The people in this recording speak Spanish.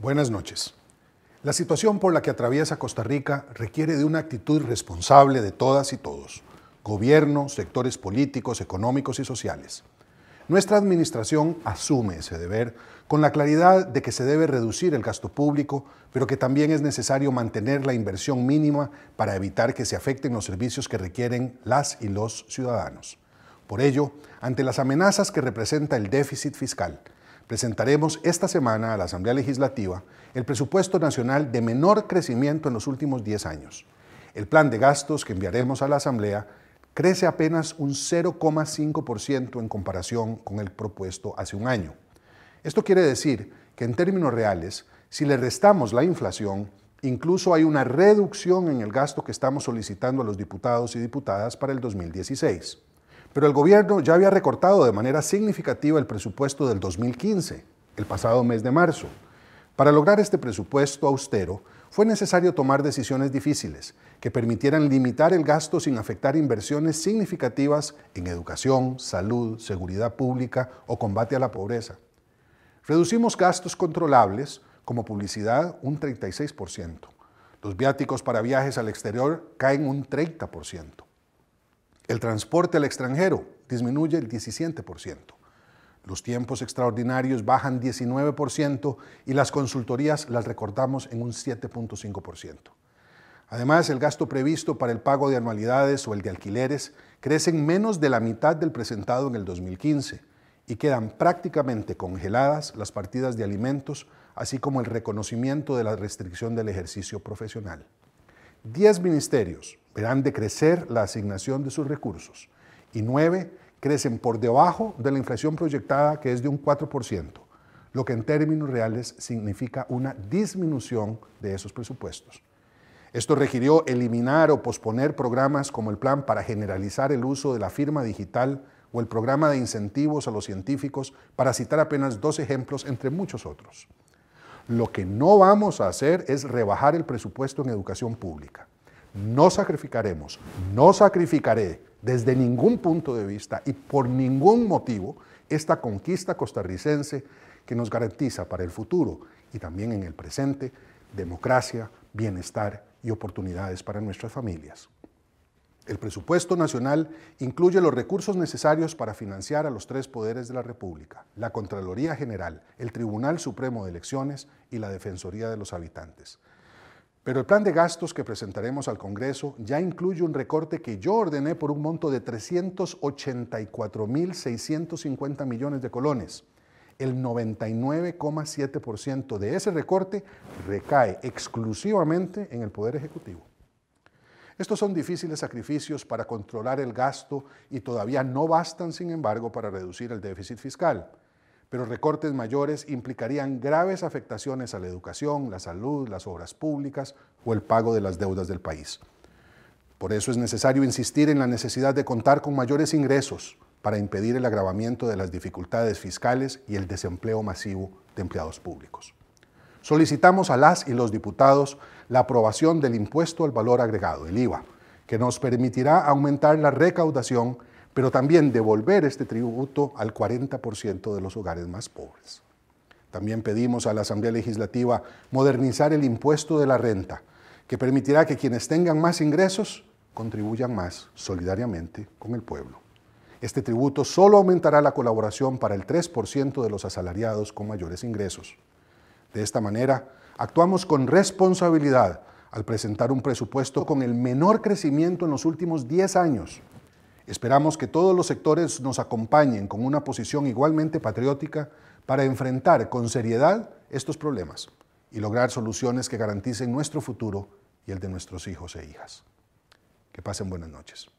Buenas noches. La situación por la que atraviesa Costa Rica requiere de una actitud responsable de todas y todos, gobierno, sectores políticos, económicos y sociales. Nuestra administración asume ese deber con la claridad de que se debe reducir el gasto público, pero que también es necesario mantener la inversión mínima para evitar que se afecten los servicios que requieren las y los ciudadanos. Por ello, ante las amenazas que representa el déficit fiscal, presentaremos esta semana a la Asamblea Legislativa el presupuesto nacional de menor crecimiento en los últimos 10 años. El plan de gastos que enviaremos a la Asamblea crece apenas un 0,5% en comparación con el propuesto hace un año. Esto quiere decir que en términos reales, si le restamos la inflación, incluso hay una reducción en el gasto que estamos solicitando a los diputados y diputadas para el 2016. Pero el gobierno ya había recortado de manera significativa el presupuesto del 2015, el pasado mes de marzo. Para lograr este presupuesto austero, fue necesario tomar decisiones difíciles que permitieran limitar el gasto sin afectar inversiones significativas en educación, salud, seguridad pública o combate a la pobreza. Reducimos gastos controlables, como publicidad, un 36%. Los viáticos para viajes al exterior caen un 30%. El transporte al extranjero disminuye el 17%. Los tiempos extraordinarios bajan 19% y las consultorías las recortamos en un 7.5%. Además, el gasto previsto para el pago de anualidades o el de alquileres crece en menos de la mitad del presentado en el 2015 y quedan prácticamente congeladas las partidas de alimentos, así como el reconocimiento de la restricción del ejercicio profesional. Diez ministerios verán decrecer la asignación de sus recursos y nueve crecen por debajo de la inflación proyectada que es de un 4%, lo que en términos reales significa una disminución de esos presupuestos. Esto requirió eliminar o posponer programas como el plan para generalizar el uso de la firma digital o el programa de incentivos a los científicos, para citar apenas dos ejemplos entre muchos otros. Lo que no vamos a hacer es rebajar el presupuesto en educación pública. No sacrificaremos, no sacrificaré desde ningún punto de vista y por ningún motivo esta conquista costarricense que nos garantiza para el futuro y también en el presente democracia, bienestar y oportunidades para nuestras familias. El presupuesto nacional incluye los recursos necesarios para financiar a los tres poderes de la República, la Contraloría General, el Tribunal Supremo de Elecciones y la Defensoría de los Habitantes. Pero el plan de gastos que presentaremos al Congreso ya incluye un recorte que yo ordené por un monto de 384.650 millones de colones. El 99,7% de ese recorte recae exclusivamente en el Poder Ejecutivo. Estos son difíciles sacrificios para controlar el gasto y todavía no bastan, sin embargo, para reducir el déficit fiscal. Pero recortes mayores implicarían graves afectaciones a la educación, la salud, las obras públicas o el pago de las deudas del país. Por eso es necesario insistir en la necesidad de contar con mayores ingresos para impedir el agravamiento de las dificultades fiscales y el desempleo masivo de empleados públicos solicitamos a las y los diputados la aprobación del impuesto al valor agregado, el IVA, que nos permitirá aumentar la recaudación, pero también devolver este tributo al 40% de los hogares más pobres. También pedimos a la Asamblea Legislativa modernizar el impuesto de la renta, que permitirá que quienes tengan más ingresos contribuyan más solidariamente con el pueblo. Este tributo solo aumentará la colaboración para el 3% de los asalariados con mayores ingresos. De esta manera, actuamos con responsabilidad al presentar un presupuesto con el menor crecimiento en los últimos 10 años. Esperamos que todos los sectores nos acompañen con una posición igualmente patriótica para enfrentar con seriedad estos problemas y lograr soluciones que garanticen nuestro futuro y el de nuestros hijos e hijas. Que pasen buenas noches.